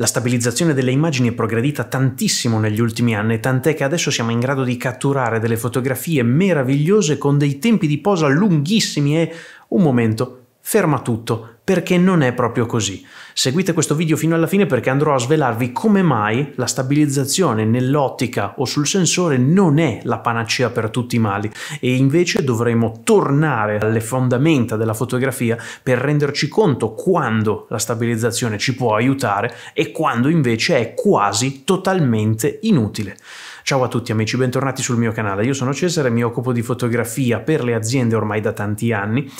La stabilizzazione delle immagini è progredita tantissimo negli ultimi anni, tant'è che adesso siamo in grado di catturare delle fotografie meravigliose con dei tempi di posa lunghissimi e un momento Ferma tutto, perché non è proprio così. Seguite questo video fino alla fine perché andrò a svelarvi come mai la stabilizzazione nell'ottica o sul sensore non è la panacea per tutti i mali e invece dovremo tornare alle fondamenta della fotografia per renderci conto quando la stabilizzazione ci può aiutare e quando invece è quasi totalmente inutile. Ciao a tutti amici, bentornati sul mio canale. Io sono Cesare, mi occupo di fotografia per le aziende ormai da tanti anni.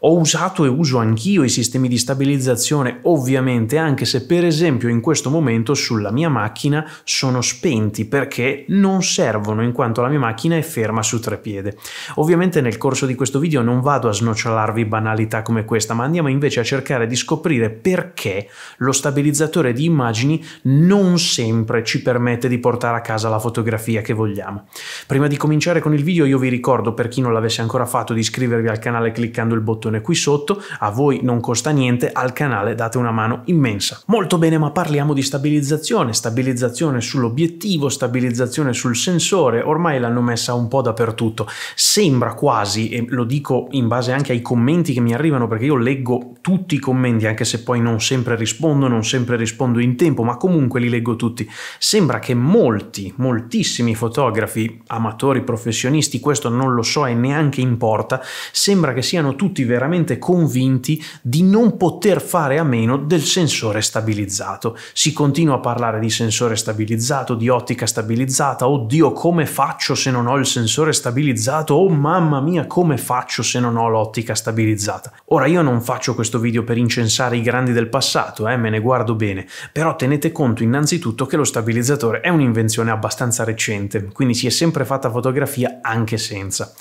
Ho usato e uso anch'io i sistemi di stabilizzazione, ovviamente, anche se per esempio in questo momento sulla mia macchina sono spenti perché non servono in quanto la mia macchina è ferma su tre piede. Ovviamente nel corso di questo video non vado a snocciolarvi banalità come questa, ma andiamo invece a cercare di scoprire perché lo stabilizzatore di immagini non sempre ci permette di portare a casa la fotografia fotografia che vogliamo. Prima di cominciare con il video io vi ricordo per chi non l'avesse ancora fatto di iscrivervi al canale cliccando il bottone qui sotto, a voi non costa niente, al canale date una mano immensa. Molto bene ma parliamo di stabilizzazione, stabilizzazione sull'obiettivo, stabilizzazione sul sensore, ormai l'hanno messa un po' dappertutto. Sembra quasi, e lo dico in base anche ai commenti che mi arrivano perché io leggo tutti i commenti anche se poi non sempre rispondo, non sempre rispondo in tempo, ma comunque li leggo tutti. Sembra che molti, moltissimi moltissimi fotografi, amatori, professionisti, questo non lo so e neanche importa, sembra che siano tutti veramente convinti di non poter fare a meno del sensore stabilizzato. Si continua a parlare di sensore stabilizzato, di ottica stabilizzata, oddio come faccio se non ho il sensore stabilizzato, oh mamma mia come faccio se non ho l'ottica stabilizzata. Ora io non faccio questo video per incensare i grandi del passato, eh, me ne guardo bene, però tenete conto innanzitutto che lo stabilizzatore è un'invenzione abbastanza recente, quindi si è sempre fatta fotografia anche senza.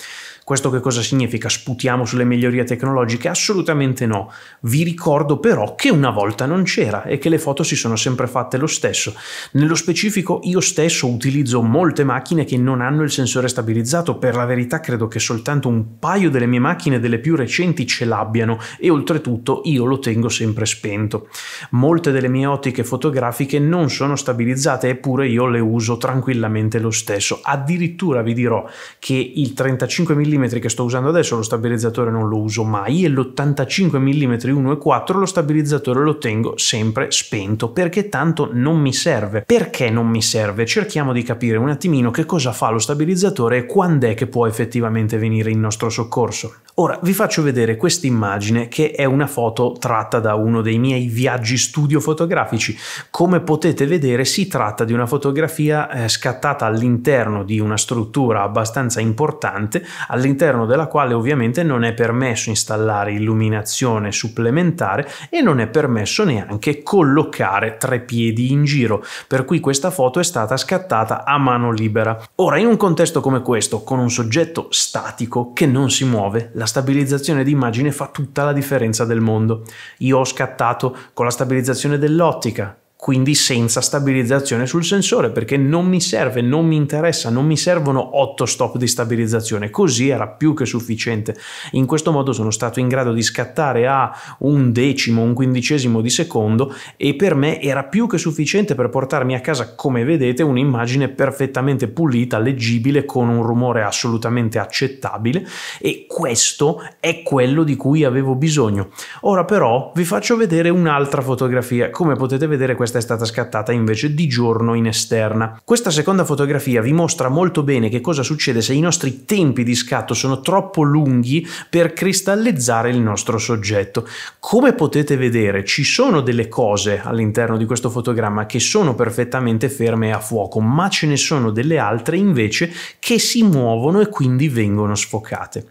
Questo che cosa significa? Sputiamo sulle migliorie tecnologiche? Assolutamente no. Vi ricordo però che una volta non c'era e che le foto si sono sempre fatte lo stesso. Nello specifico io stesso utilizzo molte macchine che non hanno il sensore stabilizzato, per la verità credo che soltanto un paio delle mie macchine delle più recenti ce l'abbiano e oltretutto io lo tengo sempre spento. Molte delle mie ottiche fotografiche non sono stabilizzate eppure io le uso tranquillamente lo stesso. Addirittura vi dirò che il 35 mm mm che sto usando adesso lo stabilizzatore non lo uso mai e l'85 mm 1.4 lo stabilizzatore lo tengo sempre spento perché tanto non mi serve. Perché non mi serve? Cerchiamo di capire un attimino che cosa fa lo stabilizzatore e quando è che può effettivamente venire in nostro soccorso. Ora vi faccio vedere questa immagine che è una foto tratta da uno dei miei viaggi studio fotografici. Come potete vedere si tratta di una fotografia eh, scattata all'interno di una struttura abbastanza importante, all'interno all'interno della quale ovviamente non è permesso installare illuminazione supplementare e non è permesso neanche collocare tre piedi in giro, per cui questa foto è stata scattata a mano libera. Ora, in un contesto come questo, con un soggetto statico che non si muove, la stabilizzazione d'immagine fa tutta la differenza del mondo. Io ho scattato con la stabilizzazione dell'ottica, quindi senza stabilizzazione sul sensore perché non mi serve, non mi interessa, non mi servono 8 stop di stabilizzazione, così era più che sufficiente. In questo modo sono stato in grado di scattare a un decimo, un quindicesimo di secondo e per me era più che sufficiente per portarmi a casa, come vedete, un'immagine perfettamente pulita, leggibile, con un rumore assolutamente accettabile e questo è quello di cui avevo bisogno. Ora però vi faccio vedere un'altra fotografia, come potete vedere questa questa è stata scattata invece di giorno in esterna. Questa seconda fotografia vi mostra molto bene che cosa succede se i nostri tempi di scatto sono troppo lunghi per cristallizzare il nostro soggetto. Come potete vedere ci sono delle cose all'interno di questo fotogramma che sono perfettamente ferme a fuoco, ma ce ne sono delle altre invece che si muovono e quindi vengono sfocate.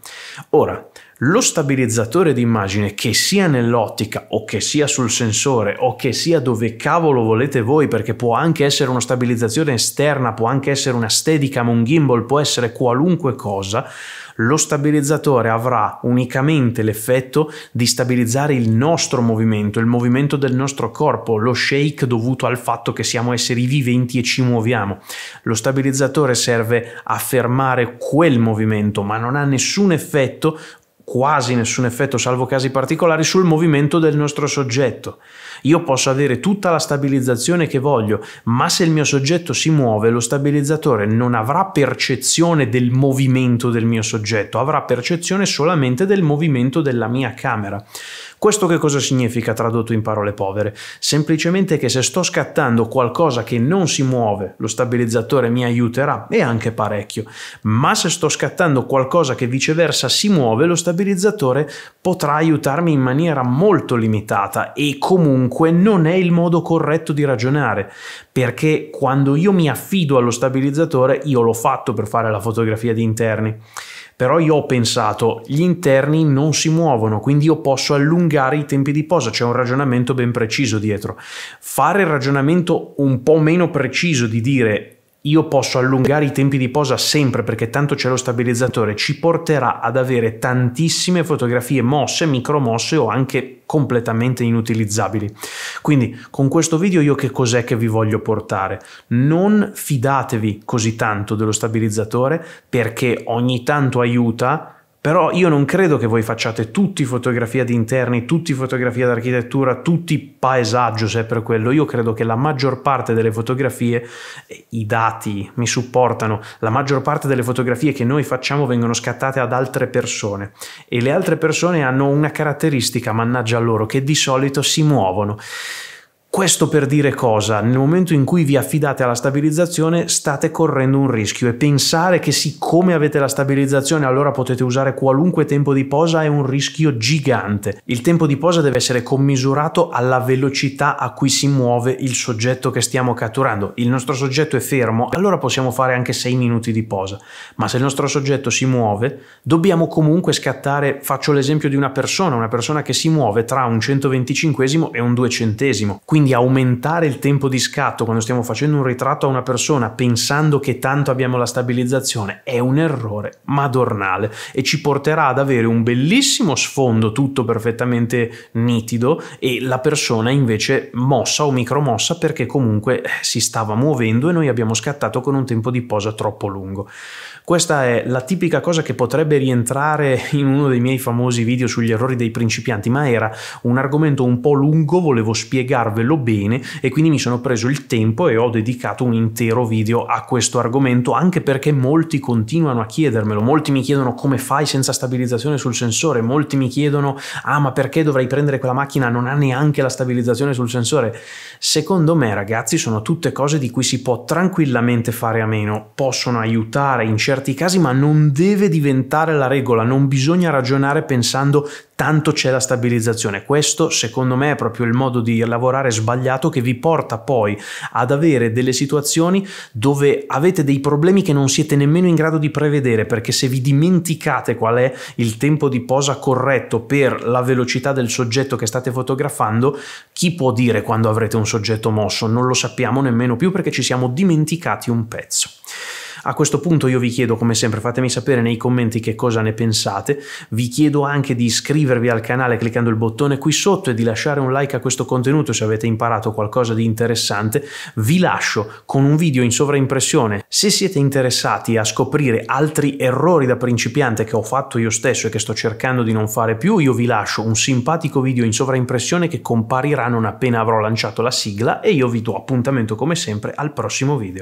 Ora, lo stabilizzatore d'immagine che sia nell'ottica o che sia sul sensore o che sia dove cavolo volete voi perché può anche essere una stabilizzazione esterna, può anche essere una steadicam, un gimbal, può essere qualunque cosa, lo stabilizzatore avrà unicamente l'effetto di stabilizzare il nostro movimento, il movimento del nostro corpo, lo shake dovuto al fatto che siamo esseri viventi e ci muoviamo. Lo stabilizzatore serve a fermare quel movimento, ma non ha nessun effetto quasi nessun effetto, salvo casi particolari, sul movimento del nostro soggetto. Io posso avere tutta la stabilizzazione che voglio, ma se il mio soggetto si muove, lo stabilizzatore non avrà percezione del movimento del mio soggetto, avrà percezione solamente del movimento della mia camera. Questo che cosa significa tradotto in parole povere? Semplicemente che se sto scattando qualcosa che non si muove, lo stabilizzatore mi aiuterà e anche parecchio, ma se sto scattando qualcosa che viceversa si muove, lo stabilizzatore potrà aiutarmi in maniera molto limitata e comunque non è il modo corretto di ragionare, perché quando io mi affido allo stabilizzatore, io l'ho fatto per fare la fotografia di interni. Però io ho pensato, gli interni non si muovono, quindi io posso allungare i tempi di posa, c'è un ragionamento ben preciso dietro. Fare il ragionamento un po' meno preciso di dire io posso allungare i tempi di posa sempre perché tanto c'è lo stabilizzatore, ci porterà ad avere tantissime fotografie mosse, micromosse o anche completamente inutilizzabili. Quindi con questo video io che cos'è che vi voglio portare? Non fidatevi così tanto dello stabilizzatore perché ogni tanto aiuta, però io non credo che voi facciate tutti fotografia di interni, tutti fotografia d'architettura, tutti paesaggio se è per quello. Io credo che la maggior parte delle fotografie, i dati mi supportano, la maggior parte delle fotografie che noi facciamo vengono scattate ad altre persone e le altre persone hanno una caratteristica, mannaggia loro, che di solito si muovono. Questo per dire cosa? Nel momento in cui vi affidate alla stabilizzazione state correndo un rischio e pensare che siccome avete la stabilizzazione allora potete usare qualunque tempo di posa è un rischio gigante. Il tempo di posa deve essere commisurato alla velocità a cui si muove il soggetto che stiamo catturando. Il nostro soggetto è fermo, allora possiamo fare anche 6 minuti di posa, ma se il nostro soggetto si muove dobbiamo comunque scattare, faccio l'esempio di una persona, una persona che si muove tra un 125 e un 200. Quindi quindi aumentare il tempo di scatto quando stiamo facendo un ritratto a una persona pensando che tanto abbiamo la stabilizzazione è un errore madornale e ci porterà ad avere un bellissimo sfondo tutto perfettamente nitido e la persona invece mossa o micromossa perché comunque si stava muovendo e noi abbiamo scattato con un tempo di posa troppo lungo. Questa è la tipica cosa che potrebbe rientrare in uno dei miei famosi video sugli errori dei principianti, ma era un argomento un po' lungo, volevo spiegarvelo bene e quindi mi sono preso il tempo e ho dedicato un intero video a questo argomento, anche perché molti continuano a chiedermelo, molti mi chiedono come fai senza stabilizzazione sul sensore, molti mi chiedono ah ma perché dovrei prendere quella macchina, non ha neanche la stabilizzazione sul sensore. Secondo me ragazzi sono tutte cose di cui si può tranquillamente fare a meno, possono aiutare in certi certi casi, ma non deve diventare la regola, non bisogna ragionare pensando tanto c'è la stabilizzazione. Questo secondo me è proprio il modo di lavorare sbagliato che vi porta poi ad avere delle situazioni dove avete dei problemi che non siete nemmeno in grado di prevedere, perché se vi dimenticate qual è il tempo di posa corretto per la velocità del soggetto che state fotografando, chi può dire quando avrete un soggetto mosso? Non lo sappiamo nemmeno più perché ci siamo dimenticati un pezzo. A questo punto io vi chiedo come sempre fatemi sapere nei commenti che cosa ne pensate, vi chiedo anche di iscrivervi al canale cliccando il bottone qui sotto e di lasciare un like a questo contenuto se avete imparato qualcosa di interessante, vi lascio con un video in sovraimpressione. Se siete interessati a scoprire altri errori da principiante che ho fatto io stesso e che sto cercando di non fare più, io vi lascio un simpatico video in sovraimpressione che comparirà non appena avrò lanciato la sigla e io vi do appuntamento come sempre al prossimo video.